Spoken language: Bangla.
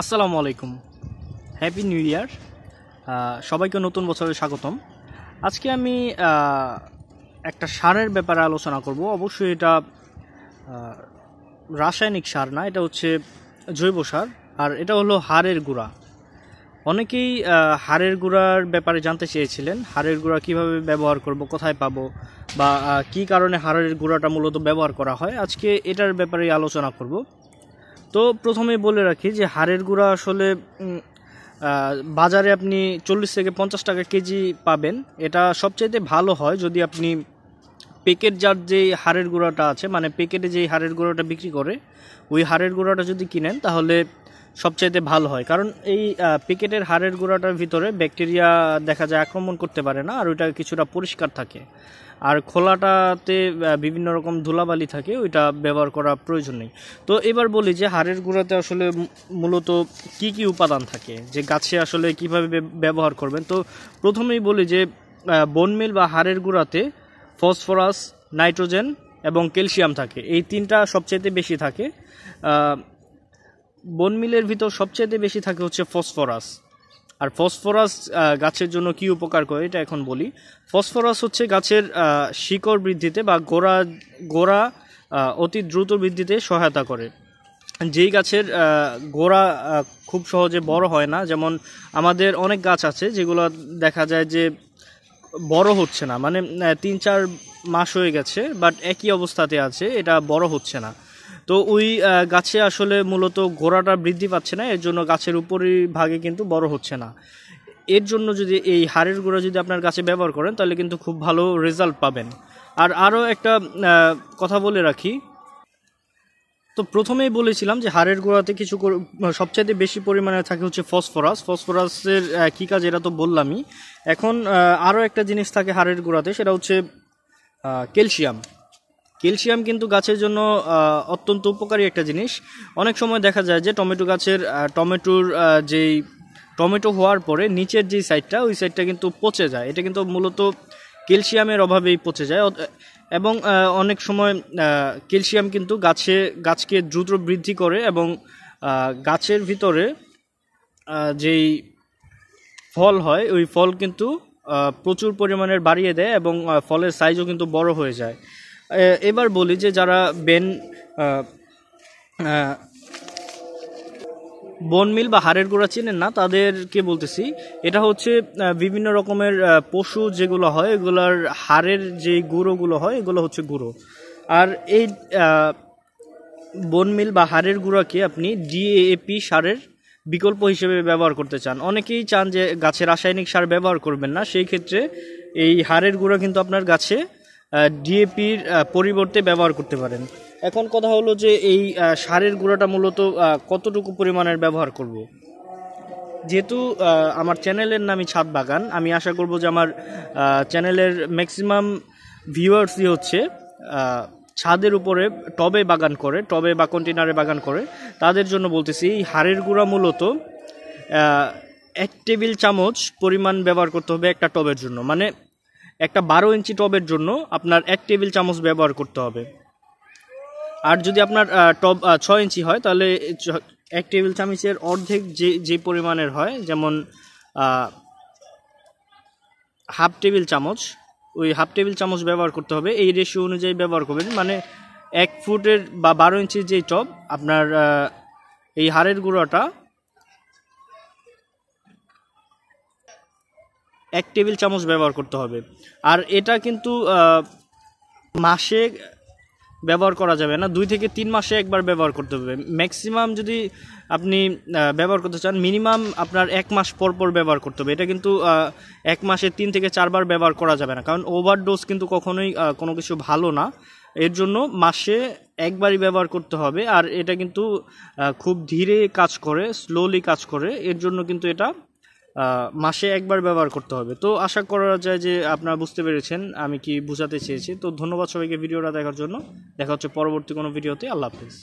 আসসালামু আলাইকুম হ্যাপি নিউ ইয়ার সবাইকে নতুন বছরে স্বাগতম আজকে আমি একটা সারের ব্যাপারে আলোচনা করব অবশ্যই এটা রাসায়নিক সার না এটা হচ্ছে জৈব সার আর এটা হলো হাড়ের গুঁড়া অনেকেই হাড়ের গুঁড়ার ব্যাপারে জানতে চেয়েছিলেন হাড়ের গুঁড়া কিভাবে ব্যবহার করব কোথায় পাব বা কি কারণে হাড়ের গুঁড়াটা মূলত ব্যবহার করা হয় আজকে এটার ব্যাপারে আলোচনা করব তো প্রথমে বলে রাখি যে হাড়ের গুঁড়া আসলে বাজারে আপনি চল্লিশ থেকে পঞ্চাশ টাকা কেজি পাবেন এটা সবচাইতে ভালো হয় যদি আপনি প্যাকেট যার যেই হাড়ের গুঁড়াটা আছে মানে প্যাকেটে যেই হাড়ের গুঁড়াটা বিক্রি করে ওই হাড়ের গুঁড়াটা যদি কিনেন তাহলে সবচাইতে ভালো হয় কারণ এই প্যাকেটের হাড়ের গুঁড়াটার ভিতরে ব্যাকটেরিয়া দেখা যায় আক্রমণ করতে পারে না আর ওইটা কিছুটা পরিষ্কার থাকে আর খোলাটাতে বিভিন্ন রকম ধুলাবালি থাকে ওইটা ব্যবহার করা প্রয়োজন নেই তো এবার বলি যে হাড়ের গুঁড়াতে আসলে মূলত কি কি উপাদান থাকে যে গাছে আসলে কিভাবে ব্যবহার করবেন তো প্রথমেই বলি যে বনমিল বা হাড়ের গুঁড়াতে ফসফরাস নাইট্রোজেন এবং ক্যালসিয়াম থাকে এই তিনটা সবচেয়ে বেশি থাকে বনমিলের ভিতর সবচেয়ে বেশি থাকে হচ্ছে ফসফরাস আর ফসফরাস গাছের জন্য কি উপকার করে এটা এখন বলি ফসফরাস হচ্ছে গাছের শিকড় বৃদ্ধিতে বা গোড়া গোড়া অতি দ্রুত বৃদ্ধিতে সহায়তা করে যেই গাছের গোড়া খুব সহজে বড় হয় না যেমন আমাদের অনেক গাছ আছে যেগুলো দেখা যায় যে বড় হচ্ছে না মানে তিন চার মাস হয়ে গেছে বাট একই অবস্থাতে আছে এটা বড় হচ্ছে না তো ওই গাছে আসলে মূলত গোড়াটা বৃদ্ধি পাচ্ছে না এর জন্য গাছের উপরের ভাগে কিন্তু বড় হচ্ছে না এর জন্য যদি এই হাড়ের গোড়া যদি আপনার গাছে ব্যবহার করেন তাহলে কিন্তু খুব ভালো রেজাল্ট পাবেন আর আরও একটা কথা বলে রাখি তো প্রথমেই বলেছিলাম যে হাড়ের গোড়াতে কিছু সবচাইতে বেশি পরিমাণে থাকে হচ্ছে ফসফরাস ফসফরাসের কী কাজ এটা তো বললামই এখন আরও একটা জিনিস থাকে হাড়ের গোড়াতে সেটা হচ্ছে ক্যালসিয়াম ক্যালসিয়াম কিন্তু গাছের জন্য অত্যন্ত উপকারী একটা জিনিস অনেক সময় দেখা যায় যে টমেটো গাছের টমেটোর যেই টমেটো হওয়ার পরে নিচের যে সাইডটা ওই সাইডটা কিন্তু পচে যায় এটা কিন্তু মূলত ক্যালসিয়ামের অভাবেই পচে যায় এবং অনেক সময় ক্যালসিয়াম কিন্তু গাছে গাছকে দ্রুত বৃদ্ধি করে এবং গাছের ভিতরে যেই ফল হয় ওই ফল কিন্তু প্রচুর পরিমাণের বাড়িয়ে দেয় এবং ফলের সাইজও কিন্তু বড় হয়ে যায় এবার বলি যে যারা বেন বন মিল বা হাড়ের গোড়া চেনেন না তাদেরকে বলতেছি এটা হচ্ছে বিভিন্ন রকমের পশু যেগুলো হয় এগুলার হাড়ের যে গুঁড়োগুলো হয় এগুলো হচ্ছে গুঁড়ো আর এই বন মিল বা হাড়ের গুঁড়াকে আপনি ডিএপি সারের বিকল্প হিসেবে ব্যবহার করতে চান অনেকেই চান যে গাছে রাসায়নিক সার ব্যবহার করবেন না সেই ক্ষেত্রে এই হাড়ের গুঁড়া কিন্তু আপনার গাছে ডিএপির পরিবর্তে ব্যবহার করতে পারেন এখন কথা হলো যে এই সারের গুঁড়াটা মূলত কতটুকু পরিমাণের ব্যবহার করব। যেহেতু আমার চ্যানেলের নামই ছাদ বাগান আমি আশা করব যে আমার চ্যানেলের ম্যাক্সিমাম ভিউয়ার্সই হচ্ছে ছাদের উপরে টবে বাগান করে টবে বা কন্টেনারে বাগান করে তাদের জন্য বলতেছি এই হাড়ের গুঁড়া মূলত এক টেবিল চামচ পরিমাণ ব্যবহার করতে হবে একটা টবের জন্য মানে একটা বারো ইঞ্চি টবের জন্য আপনার এক টেবিল চামচ ব্যবহার করতে হবে আর যদি আপনার টব ছয় ইঞ্চি হয় তাহলে এক টেবিল চামচের অর্ধেক যে যে পরিমাণের হয় যেমন হাফ টেবিল চামচ ওই হাফ টেবিল চামচ ব্যবহার করতে হবে এই রেশিও অনুযায়ী ব্যবহার করবেন মানে এক ফুটের বা বারো ইঞ্চির যে টব আপনার এই হাড়ের গুঁড়োটা এক টেবিল চামচ ব্যবহার করতে হবে আর এটা কিন্তু মাসে ব্যবহার করা যাবে না দুই থেকে তিন মাসে একবার ব্যবহার করতে হবে ম্যাক্সিমাম যদি আপনি ব্যবহার করতে চান মিনিমাম আপনার এক মাস পর পর ব্যবহার করতে হবে এটা কিন্তু এক মাসে তিন থেকে চারবার ব্যবহার করা যাবে না কারণ ওভারডোজ কিন্তু কখনোই কোনো কিছু ভালো না এর জন্য মাসে একবারই ব্যবহার করতে হবে আর এটা কিন্তু খুব ধীরে কাজ করে স্লোলি কাজ করে এর জন্য কিন্তু এটা মাসে একবার ব্যবহার করতে হবে তো আশা করা যায় যে আপনারা বুঝতে পেরেছেন আমি কি বুঝাতে চেয়েছি তো ধন্যবাদ সবাইকে ভিডিওটা দেখার জন্য দেখা হচ্ছে পরবর্তী কোনো ভিডিওতে আল্লাহ হাফিজ